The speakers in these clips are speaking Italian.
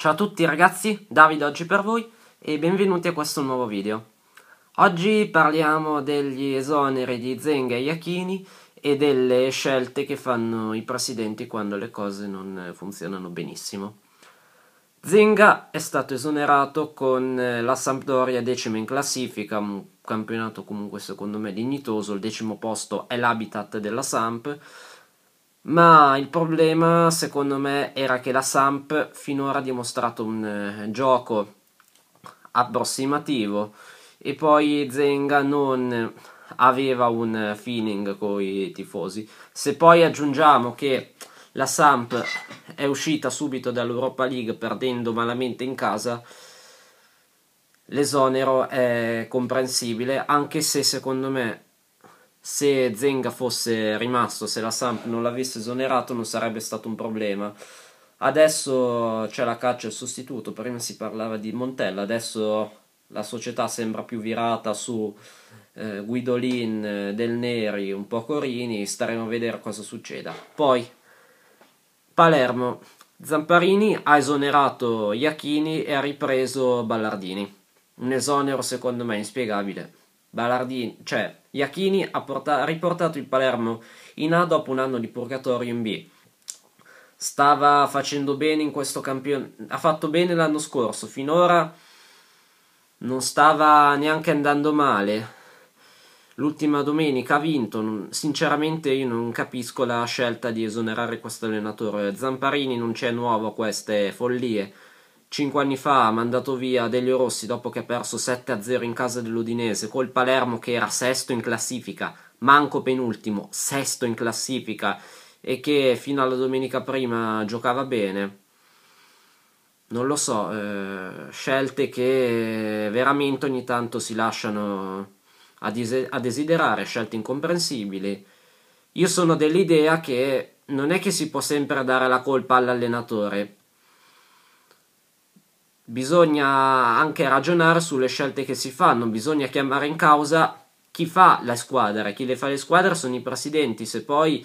Ciao a tutti ragazzi, Davide oggi per voi e benvenuti a questo nuovo video. Oggi parliamo degli esoneri di Zenga e Iachini e delle scelte che fanno i presidenti quando le cose non funzionano benissimo. Zenga è stato esonerato con eh, la Sampdoria decima in classifica, un campionato comunque secondo me dignitoso, il decimo posto è l'habitat della Samp, ma il problema, secondo me, era che la Samp finora ha dimostrato un eh, gioco approssimativo e poi Zenga non aveva un feeling con i tifosi. Se poi aggiungiamo che la Samp è uscita subito dall'Europa League perdendo malamente in casa, l'esonero è comprensibile, anche se secondo me se Zenga fosse rimasto, se la Samp non l'avesse esonerato, non sarebbe stato un problema. Adesso c'è la caccia al sostituto, prima si parlava di Montella, adesso la società sembra più virata su eh, Guidolin, eh, Del Neri, un po' Corini, staremo a vedere cosa succeda. Poi Palermo, Zamparini ha esonerato Iachini e ha ripreso Ballardini. Un esonero secondo me inspiegabile. Ballardini, cioè Iachini ha portato, riportato il Palermo in A dopo un anno di purgatorio in B. Stava facendo bene in questo campionato, ha fatto bene l'anno scorso, finora non stava neanche andando male. L'ultima domenica ha vinto, sinceramente io non capisco la scelta di esonerare questo allenatore. Zamparini non c'è nuovo a queste follie. 5 anni fa ha mandato via Delio Rossi dopo che ha perso 7-0 in casa dell'Udinese col Palermo che era sesto in classifica, manco penultimo, sesto in classifica e che fino alla domenica prima giocava bene. Non lo so, eh, scelte che veramente ogni tanto si lasciano a, dise- a desiderare, scelte incomprensibili. Io sono dell'idea che non è che si può sempre dare la colpa all'allenatore, bisogna anche ragionare sulle scelte che si fanno, bisogna chiamare in causa chi fa la squadra, chi le fa le squadre sono i presidenti, se poi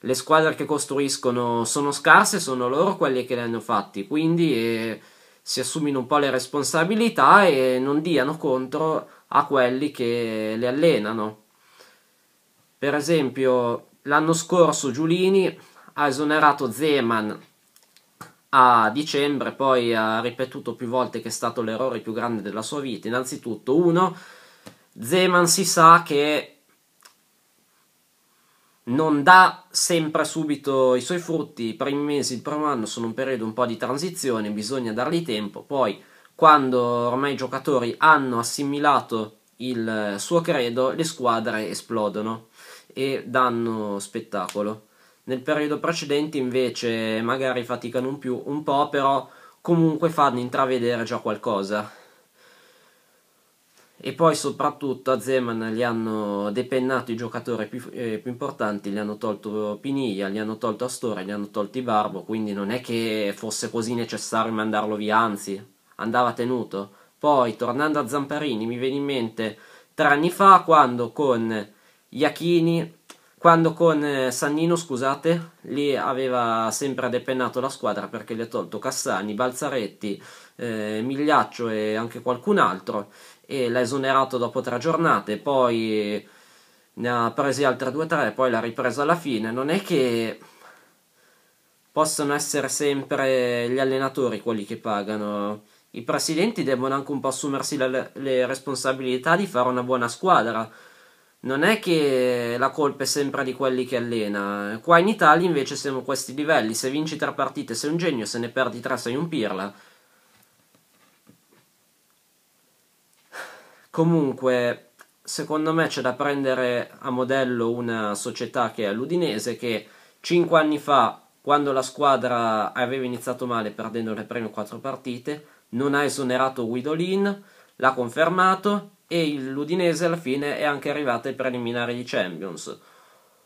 le squadre che costruiscono sono scarse sono loro quelli che le hanno fatte, quindi eh, si assumino un po' le responsabilità e non diano contro a quelli che le allenano. Per esempio, l'anno scorso Giulini ha esonerato Zeman a dicembre poi ha ripetuto più volte che è stato l'errore più grande della sua vita. Innanzitutto, uno, Zeman si sa che non dà sempre subito i suoi frutti, i primi mesi, il primo anno sono un periodo un po' di transizione, bisogna dargli tempo, poi quando ormai i giocatori hanno assimilato il suo credo, le squadre esplodono e danno spettacolo. Nel periodo precedente invece magari faticano un, più, un po', però comunque fanno intravedere già qualcosa. E poi soprattutto a Zeman gli hanno depennato i giocatori più, eh, più importanti, gli hanno tolto Piniglia, gli hanno tolto Astore, gli hanno tolto Barbo, quindi non è che fosse così necessario mandarlo via, anzi, andava tenuto. Poi, tornando a Zamparini, mi viene in mente tre anni fa quando con Iachini quando con eh, Sannino, scusate, lì aveva sempre depennato la squadra perché gli ha tolto Cassani, Balzaretti, eh, Migliaccio e anche qualcun altro e l'ha esonerato dopo tre giornate, poi ne ha presi altre due o tre, poi l'ha ripresa alla fine. Non è che possono essere sempre gli allenatori quelli che pagano. I presidenti devono anche un po' assumersi le, le responsabilità di fare una buona squadra non è che la colpa è sempre di quelli che allena. Qua in Italia invece siamo a questi livelli. Se vinci tre partite sei un genio, se ne perdi tre sei un pirla. Comunque, secondo me c'è da prendere a modello una società che è l'Udinese che 5 anni fa, quando la squadra aveva iniziato male perdendo le prime 4 partite, non ha esonerato Guidolin, l'ha confermato, e l'Udinese alla fine è anche arrivata ai preliminari di Champions.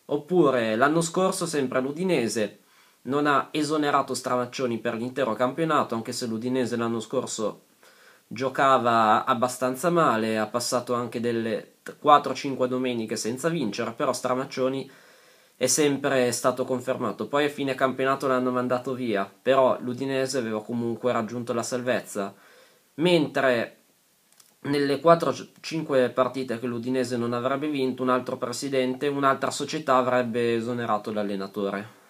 Oppure l'anno scorso sempre l'Udinese non ha esonerato Stramaccioni per l'intero campionato, anche se l'Udinese l'anno scorso giocava abbastanza male, ha passato anche delle 4-5 domeniche senza vincere, però Stramaccioni è sempre stato confermato. Poi a fine campionato l'hanno mandato via, però l'Udinese aveva comunque raggiunto la salvezza. Mentre nelle 4-5 partite che l'Udinese non avrebbe vinto, un altro presidente, un'altra società avrebbe esonerato l'allenatore.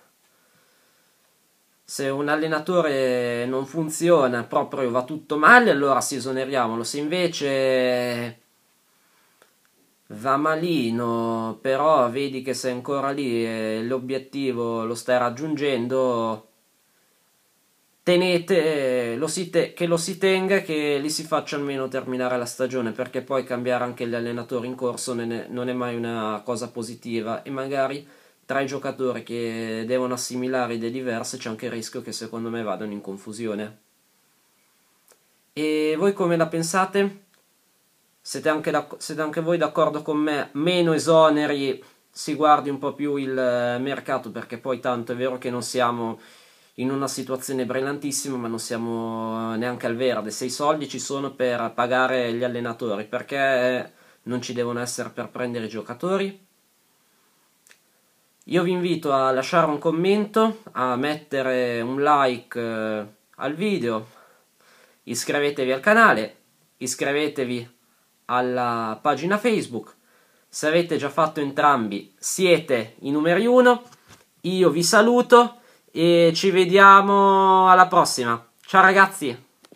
Se un allenatore non funziona, proprio va tutto male, allora si esoneriamolo. Se invece va malino, però vedi che sei ancora lì e l'obiettivo lo stai raggiungendo, tenete eh, lo si te- che lo si tenga e che li si faccia almeno terminare la stagione perché poi cambiare anche gli allenatori in corso ne- non è mai una cosa positiva e magari tra i giocatori che devono assimilare idee diverse c'è anche il rischio che secondo me vadano in confusione. E voi come la pensate? Siete anche, da- siete anche voi d'accordo con me? Meno esoneri, si guardi un po' più il eh, mercato perché poi tanto è vero che non siamo in una situazione brillantissima, ma non siamo eh, neanche al verde. Se i soldi ci sono per pagare gli allenatori, perché non ci devono essere per prendere i giocatori? Io vi invito a lasciare un commento, a mettere un like eh, al video, iscrivetevi al canale, iscrivetevi alla pagina Facebook. Se avete già fatto entrambi, siete i numeri uno. Io vi saluto e ci vediamo alla prossima. Ciao ragazzi!